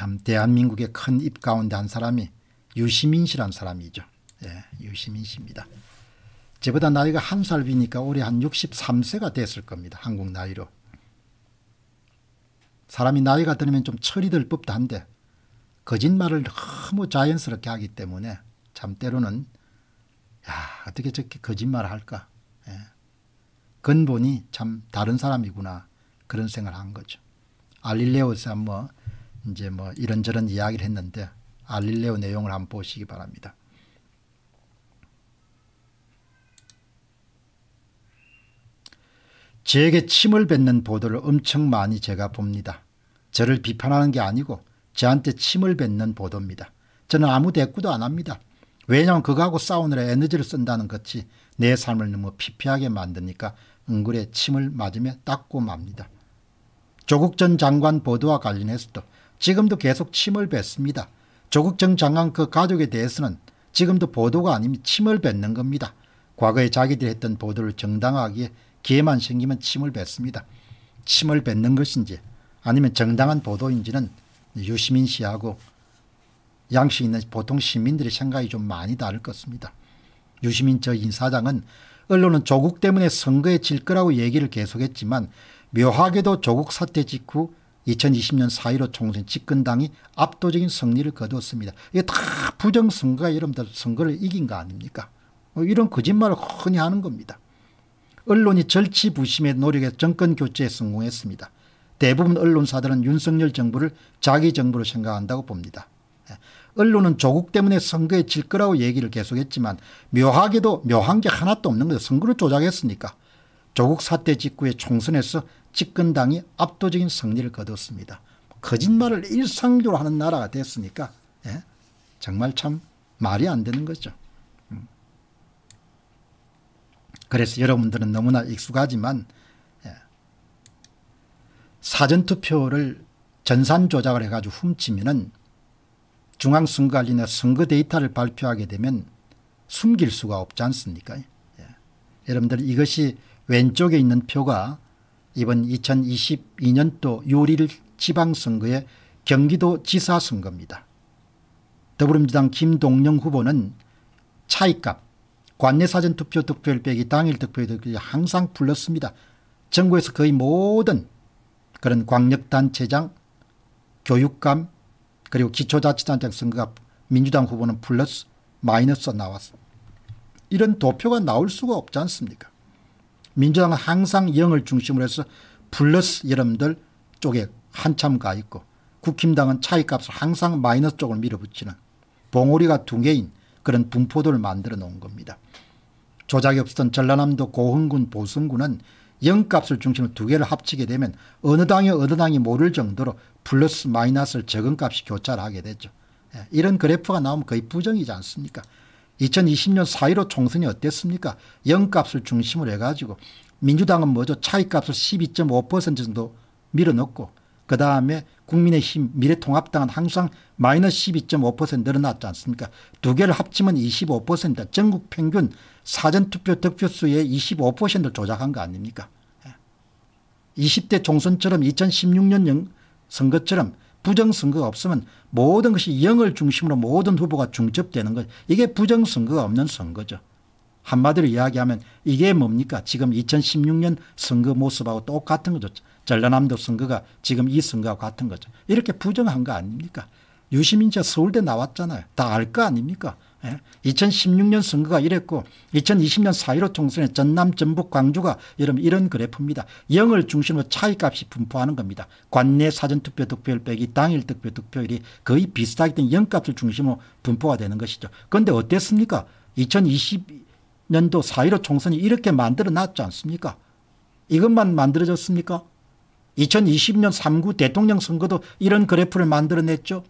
참 대한민국의 큰 입 가운데 한 사람이 유시민 씨란 사람이죠. 예, 유시민 씨입니다. 저보다 나이가 한살 위니까 올해 한 63세가 됐을 겁니다. 한국 나이로. 사람이 나이가 들면 좀 철이 들 법도 한데 거짓말을 너무 자연스럽게 하기 때문에 참 때로는 야 어떻게 저렇게 거짓말을 할까. 예. 근본이 참 다른 사람이구나 그런 생각을 한 거죠. 알릴레오스 한뭐 이제 뭐 이런저런 이야기를 했는데 알릴레오 내용을 한번 보시기 바랍니다. 제게 침을 뱉는 보도를 엄청 많이 제가 봅니다. 저를 비판하는 게 아니고 저한테 침을 뱉는 보도입니다. 저는 아무 대꾸도 안 합니다. 왜냐하면 그거하고 싸우느라 에너지를 쓴다는 것이 내 삶을 너무 피폐하게 만드니까 은근에 침을 맞으며 닦고 맙니다. 조국 전 장관 보도와 관련해서도 지금도 계속 침을 뱉습니다. 조국 전 장관 그 가족에 대해서는 지금도 보도가 아니면 침을 뱉는 겁니다. 과거에 자기들이 했던 보도를 정당화하기에 기회만 생기면 침을 뱉습니다. 침을 뱉는 것인지 아니면 정당한 보도인지는 유시민 씨하고 양식 있는 보통 시민들의 생각이 좀 많이 다를 것입니다. 유시민 저 인사장은 언론은 조국 때문에 선거에 질 거라고 얘기를 계속했지만 묘하게도 조국 사태 직후 2020년 4.15 총선 집권당이 압도적인 승리를 거두었습니다. 이게 다 부정선거가 여러분들 선거를 이긴 거 아닙니까? 뭐 이런 거짓말을 흔히 하는 겁니다. 언론이 절치부심의 노력에 정권교체에 성공했습니다. 대부분 언론사들은 윤석열 정부를 자기 정부로 생각한다고 봅니다. 예. 언론은 조국 때문에 선거에 질 거라고 얘기를 계속했지만 묘하게도 묘한 게 하나도 없는 거예요. 선거를 조작했으니까. 조국 사태 직후에 총선에서 집권당이 압도적인 승리를 거두었습니다 거짓말을 일상적으로 하는 나라가 됐으니까 예? 정말 참 말이 안 되는 거죠. 음. 그래서 여러분들은 너무나 익숙하지만 예. 사전투표를 전산 조작을 해가지고 훔치면 중앙선거관리나 선거 데이터를 발표하게 되면 숨길 수가 없지 않습니까? 예. 여러분들 이것이 왼쪽에 있는 표가 이번 2022년도 요리를 지방선거에 경기도 지사선거입니다. 더불어민주당 김동영 후보는 차이값, 관내사전투표 득표율 빼기 당일 득표율 득표율이 항상 불렀습니다. 전국에서 거의 모든 그런 광역단체장, 교육감, 그리고 기초자치단체 선거가 민주당 후보는 플러스 마이너스 나왔습니다. 이런 도표가 나올 수가 없지 않습니까? 민주당은 항상 영을 중심으로 해서 플러스 여러분들 쪽에 한참 가 있고 국힘당은 차이값을 항상 마이너스 쪽을 밀어붙이는 봉오리가 두 개인 그런 분포도를 만들어 놓은 겁니다. 조작이 없었던 전라남도 고흥군 보성군은 0값을 중심으로 두 개를 합치게 되면 어느 당이 어느 당이 모를 정도로 플러스 마이너스를 적은 값이 교차를 하게 되죠. 예, 이런 그래프가 나오면 거의 부정이지 않습니까? 2020년 4.15 총선이 어땠습니까? 영값을 중심으로 해가지고 민주당은 뭐죠? 차이값을 12.5% 정도 밀어넣고 그 다음에 국민의힘 미래통합당은 항상 마이너스 12.5% 늘어났지 않습니까 두 개를 합치면 2 5 전국 평균 사전투표 득표수의 25%를 조작한 거 아닙니까 20대 예. 총선처럼 2016년 선거처럼 부정선거가 없으면 모든 것이 영을 중심으로 모든 후보가 중첩되는 것 이게 부정선거가 없는 선거죠. 한마디로 이야기하면 이게 뭡니까 지금 2016년 선거 모습하고 똑같은 거죠. 전라남도 선거가 지금 이 선거와 같은 거죠. 이렇게 부정한 거 아닙니까 유시민자 서울대 나왔잖아요. 다 알 거 아닙니까? 예? 2016년 선거가 이랬고 2020년 4.15 총선에 전남, 전북, 광주가 이런, 이런 그래프입니다. 0을 중심으로 차이값이 분포하는 겁니다. 관내 사전투표 득표율 빼기 당일 득표 득표율이 거의 비슷하기 때문에 0값을 중심으로 분포가 되는 것이죠. 그런데 어땠습니까? 2020년도 4.15 총선이 이렇게 만들어놨지 않습니까? 이것만 만들어졌습니까? 2020년 3구 대통령 선거도 이런 그래프를 만들어냈죠.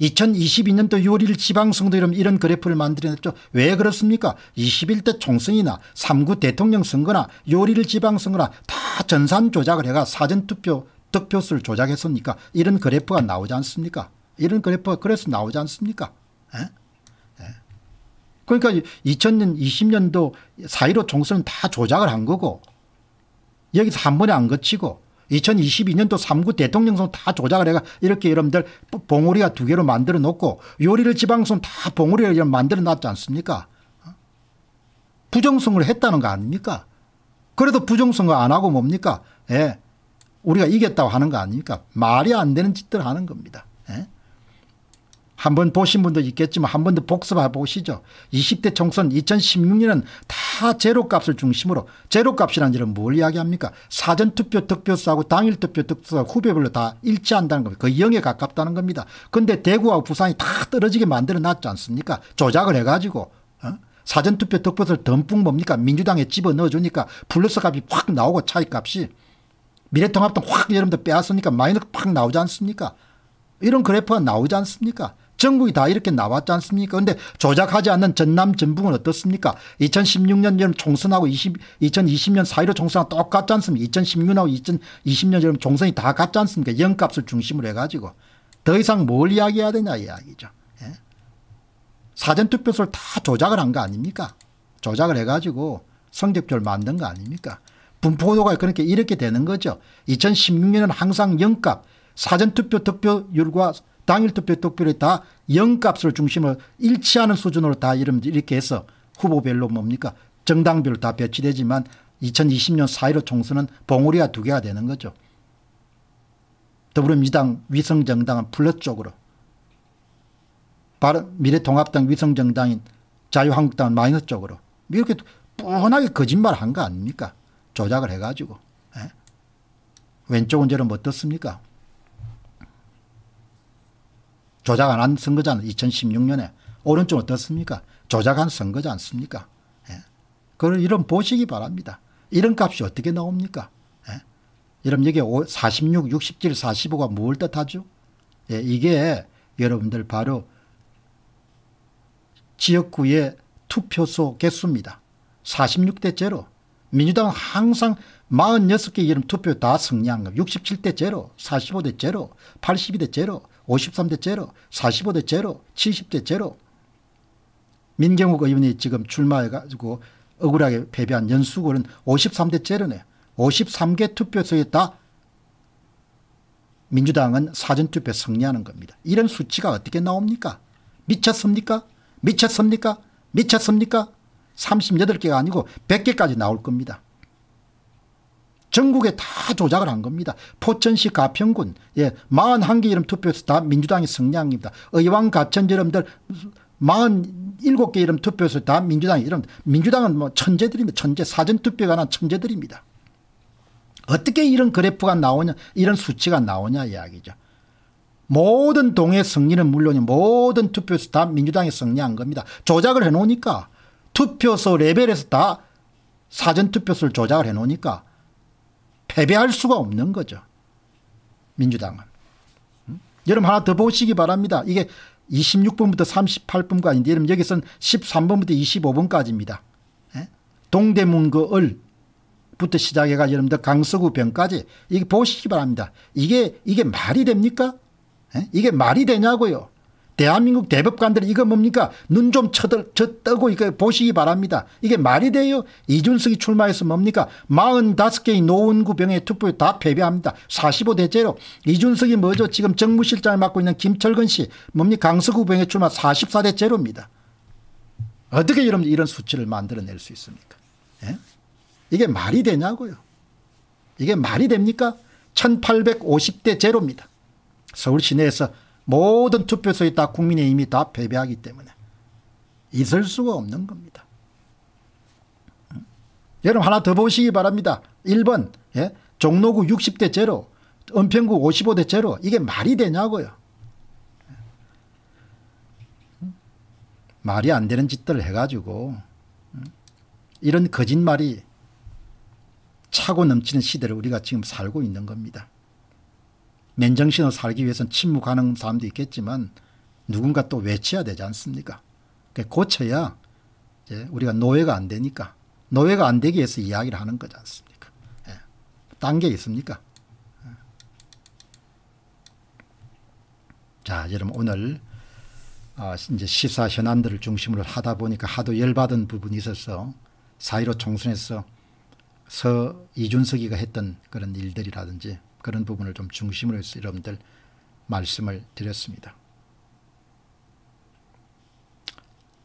2022년도 6월 1일 지방선거 이름 이런 그래프를 만들어냈죠. 왜 그렇습니까? 21대 총선이나 3구 대통령 선거나 6월 1일 지방선거나 다 전산 조작을 해가 사전투표 득표수를 조작했으니까 이런 그래프가 나오지 않습니까? 이런 그래프가 그래서 나오지 않습니까? 에? 그러니까 2020년도 4.15 총선은 다 조작을 한 거고 여기서 한 번에 안 거치고 2022년도 3구 대통령 선 다 조작을 해가 이렇게 여러분들 봉우리가 두 개로 만들어 놓고 요리를 지방선 다 봉우리를 만들어 놨지 않습니까? 어? 부정성을 했다는 거 아닙니까? 그래도 부정성을안 하고 뭡니까? 예. 우리가 이겼다고 하는 거 아닙니까? 말이 안 되는 짓들 하는 겁니다. 예? 한번 보신 분도 있겠지만 한 번 더 복습해 보시죠. 20대 총선 2016년은 다 제로값을 중심으로 제로값이라는 일은 뭘 이야기합니까? 사전투표 득표수하고 당일투표 득표수하고 후배별로 다 일치한다는 겁니다. 거의 0에 가깝다는 겁니다. 근데 대구하고 부산이 다 떨어지게 만들어놨지 않습니까? 조작을 해가지고 어? 사전투표 득표수를 덤뿍 뭡니까? 민주당에 집어넣어주니까 플러스 값이 확 나오고 차이값이 미래통합당 확 여러분들 빼앗으니까 마이너스 확 나오지 않습니까? 이런 그래프가 나오지 않습니까? 전국이 다 이렇게 나왔지 않습니까? 그런데 조작하지 않는 전남 전북은 어떻습니까? 2016년 여름 총선하고 20, 2020년 사1로 총선하고 똑같지 않습니까? 2016년하고 2020년 여름 총선이 다 같지 않습니까? 영값을 중심으로 해가지고 더 이상 뭘 이야기해야 되냐 이야기죠. 예? 사전투표소를 다 조작을 한 거 아닙니까? 조작을 해가지고 성적표를 만든 거 아닙니까? 분포도가 그렇게 이렇게 되는 거죠. 2016년은 항상 영값 사전투표 득표율과 당일투표 득표율이 다 0값을 중심으로 일치하는 수준으로 다 이름 이렇게 해서 후보별로 뭡니까 정당별 로다 배치되지만 2020년 4.15 총선은 봉우리가 두 개가 되는 거죠. 더불어민주당 위성정당은 플러 쪽으로 미래통합당 위성정당인 자유한국당은 마이너 쪽으로 이렇게 뻔하게 거짓말 한 거 아닙니까 조작을 해가지고 에? 예? 왼쪽은 저럼 어떻습니까 조작 안 한 선거지 않, 2016년에. 오른쪽 어떻습니까? 조작한 선거지 않습니까? 예. 그걸 이런 보시기 바랍니다. 이런 값이 어떻게 나옵니까? 예. 여러분 여기 46, 67, 45가 뭘 뜻하죠? 예. 이게 여러분들 바로 지역구의 투표소 개수입니다. 46대 제로. 민주당은 항상 46개 이름 투표 다 승리한 겁니다. 67대 제 45대 제 82대 제 53대 제로, 45대 제로, 70대 제로. 민경욱 의원이 지금 출마해가지고 억울하게 패배한 연수구는 53대 제로네. 53개 투표소에 다 민주당은 사전투표 승리하는 겁니다. 이런 수치가 어떻게 나옵니까? 미쳤습니까? 미쳤습니까? 미쳤습니까? 38개가 아니고 100개까지 나올 겁니다. 전국에 다 조작을 한 겁니다. 포천시 가평군 예, 41개 이름 투표에서 다 민주당이 승리합니다. 의왕 가천 여러분들 47개 이름 투표에서 다 민주당이 이런 민주당은 뭐 천재들입니다. 천재 사전투표가 난 천재들입니다. 어떻게 이런 그래프가 나오냐 이런 수치가 나오냐 이야기죠. 모든 동의 승리는 물론 이 모든 투표에서 다 민주당이 승리한 겁니다. 조작을 해놓으니까 투표소 레벨에서 다 사전투표소를 조작을 해놓으니까 패배할 수가 없는 거죠. 민주당은. 음? 여러분 하나 더 보시기 바랍니다. 이게 26번부터 38번까지인데 여러분 여기서는 13번부터 25번까지입니다. 예? 동대문거을 부터 시작해가 여러분들 강서구 병까지 이게 보시기 바랍니다. 이게 이게 말이 됩니까? 예? 이게 말이 되냐고요. 대한민국 대법관들 이거 뭡니까? 눈 좀 쳐들, 쳐 떠고 이거 보시기 바랍니다. 이게 말이 돼요? 이준석이 출마해서 뭡니까? 45개의 노원구 병의 투표에 다 패배합니다. 4 5대제로 이준석이 뭐죠? 지금 정무실장을 맡고 있는 김철근 씨, 뭡니까? 강서구 병의 출마 4 4대제로입니다 어떻게 여러분 이런 수치를 만들어낼 수 있습니까? 예? 이게 말이 되냐고요. 이게 말이 됩니까? 1850대 제로입니다. 서울 시내에서 모든 투표소에 다 국민의힘이 다 패배하기 때문에 있을 수가 없는 겁니다. 음. 여러분 하나 더 보시기 바랍니다. 1번 예? 종로구 60대 제로 은평구 55대 제로 이게 말이 되냐고요. 음. 말이 안 되는 짓들을 해가지고 음. 이런 거짓말이 차고 넘치는 시대를 우리가 지금 살고 있는 겁니다. 맨정신으로 살기 위해서는 침묵하는 사람도 있겠지만 누군가 또 외쳐야 되지 않습니까? 고쳐야 우리가 노예가 안 되니까 노예가 안 되기 위해서 이야기를 하는 거지 않습니까? 예. 딴게 있습니까? 예. 자, 여러분 오늘 아, 이제 시사 현안들을 중심으로 하다 보니까 하도 열받은 부분이 있어서 사1 5 총선에서 서 이준석이가 했던 그런 일들이라든지 그런 부분을 좀 중심으로 해서 여러분들 말씀을 드렸습니다.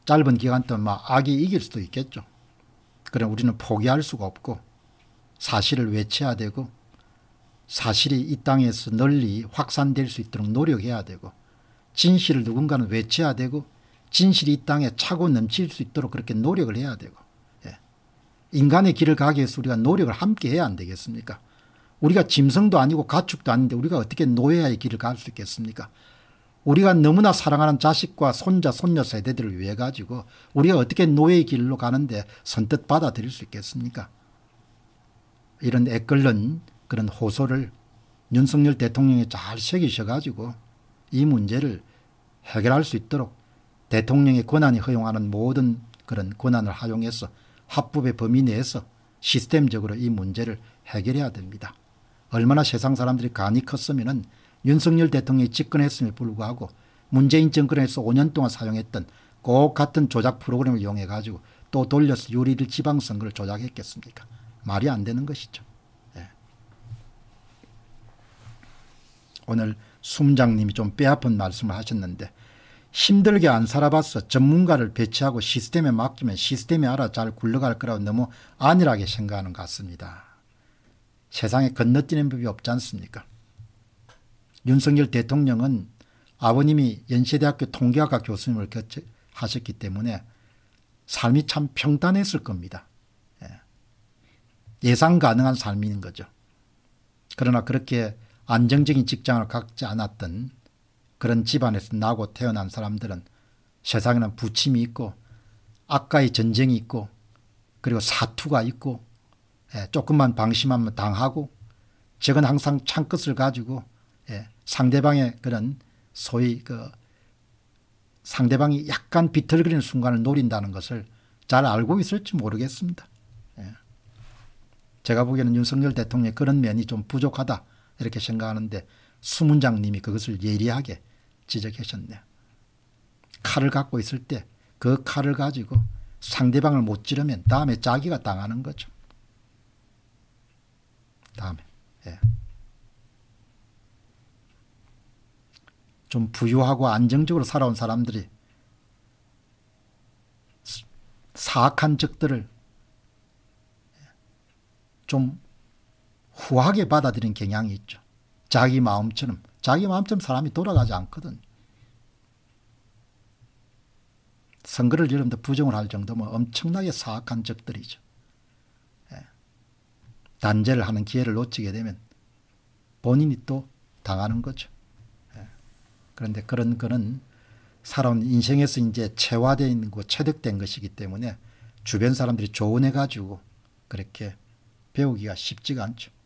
짧은 기간 동안 막 악이 이길 수도 있겠죠. 그럼 우리는 포기할 수가 없고 사실을 외쳐야 되고 사실이 이 땅에서 널리 확산될 수 있도록 노력해야 되고 진실을 누군가는 외쳐야 되고 진실이 이 땅에 차고 넘칠 수 있도록 그렇게 노력을 해야 되고 예. 인간의 길을 가기 위해서 우리가 노력을 함께 해야 안 되겠습니까? 우리가 짐승도 아니고 가축도 아닌데 우리가 어떻게 노예의 길을 갈 수 있겠습니까? 우리가 너무나 사랑하는 자식과 손자, 손녀 세대들을 위해 가지고 우리가 어떻게 노예의 길로 가는데 선뜻 받아들일 수 있겠습니까? 이런 애끓는 그런 호소를 윤석열 대통령이 잘 새기셔가지고 이 문제를 해결할 수 있도록 대통령의 권한이 허용하는 모든 그런 권한을 활용해서 합법의 범위 내에서 시스템적으로 이 문제를 해결해야 됩니다. 얼마나 세상 사람들이 간이 컸으면 윤석열 대통령이 집권했음에 불구하고 문재인 정권에서 5년 동안 사용했던 꼭 같은 조작 프로그램을 이용해 가지고 또 돌려서 유리를 지방선거를 조작했겠습니까? 말이 안 되는 것이죠. 예. 오늘 숨장님이 좀 뼈아픈 말씀을 하셨는데 힘들게 안 살아봤어 전문가를 배치하고 시스템에 맡기면 시스템이 알아 잘 굴러갈 거라고 너무 안일하게 생각하는 것 같습니다. 세상에 건너뛰는 법이 없지 않습니까? 윤석열 대통령은 아버님이 연세대학교 통계학과 교수님을 하셨기 때문에 삶이 참 평탄했을 겁니다. 예. 예상 가능한 삶인 거죠. 그러나 그렇게 안정적인 직장을 갖지 않았던 그런 집안에서 나고 태어난 사람들은 세상에는 부침이 있고 악과의 전쟁이 있고 그리고 사투가 있고 예, 조금만 방심하면 당하고 적은 항상 창끝을 가지고 예, 상대방의 그런 소위 그 상대방이 약간 비틀거리는 순간을 노린다는 것을 잘 알고 있을지 모르겠습니다. 예. 제가 보기에는 윤석열 대통령의 그런 면이 좀 부족하다 이렇게 생각하는데 수문장님이 그것을 예리하게 지적하셨네요. 칼을 갖고 있을 때 그 칼을 가지고 상대방을 못 찌르면 다음에 자기가 당하는 거죠. 다음에 예. 좀 부유하고 안정적으로 살아온 사람들이 사악한 적들을 좀 후하게 받아들이는 경향이 있죠. 자기 마음처럼 자기 마음처럼 사람이 돌아가지 않거든. 선거를 여러분들 부정을 할 정도면 엄청나게 사악한 적들이죠. 단죄를 하는 기회를 놓치게 되면 본인이 또 당하는 거죠. 예. 그런데 그런 거는 사람 인생에서 이제 체화되 어 그 있고 는 체득된 것이기 때문에 주변 사람들이 조언해가지고 그렇게 배우기가 쉽지가 않죠.